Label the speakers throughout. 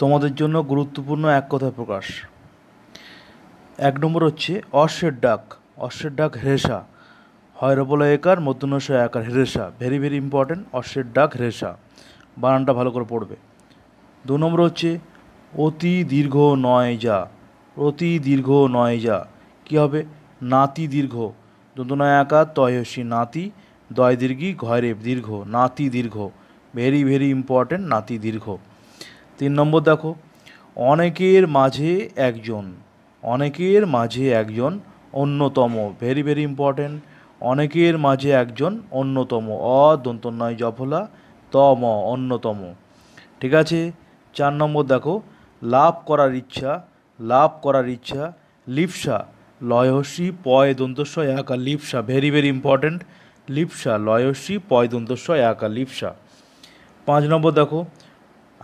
Speaker 1: তোমাদের জন্য গুরুত্বপূর্ণ এক কথা প্রকাশ এক নম্বর হচ্ছে অশ্বের ডাক অশ্বের ডাক হ্রেসা হয়রবল একার মধ্যনশ একার হ্রেসা ভেরি ভেরি ইম্পর্টেন্ট অশ্বের ডাক হ্রেসা বানানটা ভালো করে পড়বে দু নম্বর হচ্ছে অতি দীর্ঘ নয় যা অতি দীর্ঘ নয় যা কী হবে নাতি দীর্ঘ দন্তনয় একা তয়সী নাতি দয় দীর্ঘী ঘয়রে দীর্ঘ নাতি দীর্ঘ ভেরি ভেরি ইম্পর্টেন্ট নাতি দীর্ঘ তিন নম্বর দেখো অনেকের মাঝে একজন অনেকের মাঝে একজন অন্যতম ভেরি ভেরি ইম্পর্টেন্ট অনেকের মাঝে একজন অন্যতম অ নয় জফলা তম অন্যতম ঠিক আছে চার নম্বর দেখো লাভ করার ইচ্ছা লাভ করার ইচ্ছা লিপসা লয়সি পয় দন্তস্ব একা লিপসা ভেরি ভেরি ইম্পর্টেন্ট লিপসা লয়সি পয় দন্তস্ব একা লিপসা পাঁচ নম্বর দেখো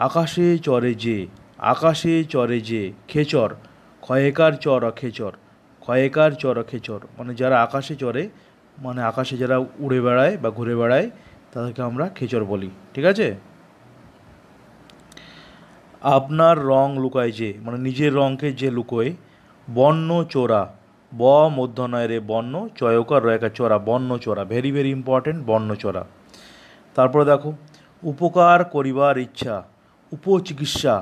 Speaker 1: আকাশে চরে যে আকাশে চরে যে খেচর ক্ষয়েকার চর খেচর ক্ষয়েকার চর খেচর মানে যারা আকাশে চরে মানে আকাশে যারা উড়ে বেড়ায় বা ঘুরে বেড়ায় তাদেরকে আমরা খেচর বলি ঠিক আছে আপনার রং লুকায় যে মানে নিজের রঙকে যে লুকোয় বর্ণ চোরা ব মধ্যনয় রে বর্ণ চয়কার রয়েকার চোরা বর্ণ চোরা ভেরি ভেরি ইম্পর্টেন্ট বর্ণ চোরা তারপরে দেখো উপকার করিবার ইচ্ছা উপচিকিৎসা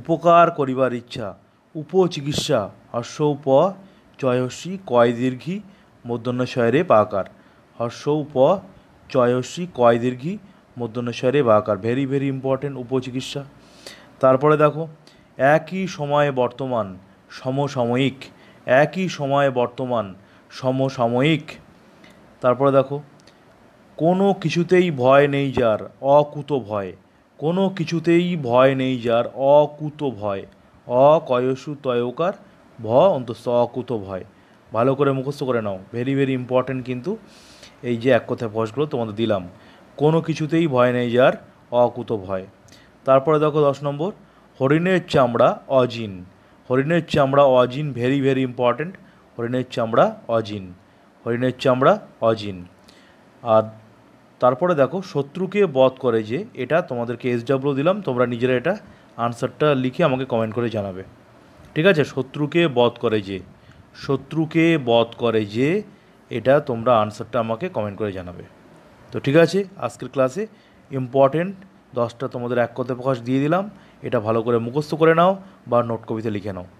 Speaker 1: উপকার করিবার ইচ্ছা উপচিকিৎসা হর্ষ উপ চয়সী কয় দীর্ঘী মধ্যনস্বরে বাকার হর্ষ উপ চয়সী কয় দীর্ঘী বা বাকার ভেরি ভেরি ইম্পর্টেন্ট উপচিকিৎসা তারপরে দেখো একই সময়ে বর্তমান সমসাময়িক একই সময়ে বর্তমান সমসাময়িক তারপরে দেখো কোনো কিছুতেই ভয় নেই যার অকুত ভয় কোনো কিছুতেই ভয় নেই যার অকুত ভয় অকয়সু তয়কার ভ অন্তস্থ অকুত ভয় ভালো করে মুখস্থ করে নাও ভেরি ভেরি ইম্পর্ট্যান্ট কিন্তু এই যে এক কথায় ভসগুলো তোমাদের দিলাম কোনো কিছুতেই ভয় নেই যার অকুত ভয় তারপরে দেখো দশ নম্বর হরিণের চামড়া অজিন হরিণের চামড়া অজিন ভেরি ভেরি ইম্পর্ট্যান্ট হরিণের চামড়া অজিন হরিণের চামড়া অজিন আর তারপরে দেখো শত্রুকে বধ করে যে এটা তোমাদেরকে এসডাব্লিউ দিলাম তোমরা নিজেরা এটা আনসারটা লিখে আমাকে কমেন্ট করে জানাবে ঠিক আছে শত্রুকে বধ করে যে শত্রুকে বধ করে যে এটা তোমরা আনসারটা আমাকে কমেন্ট করে জানাবে তো ঠিক আছে আজকের ক্লাসে ইম্পর্টেন্ট দশটা তোমাদের এক কথা প্রকাশ দিয়ে দিলাম এটা ভালো করে মুখস্থ করে নাও বা নোট কবিতা লিখে নাও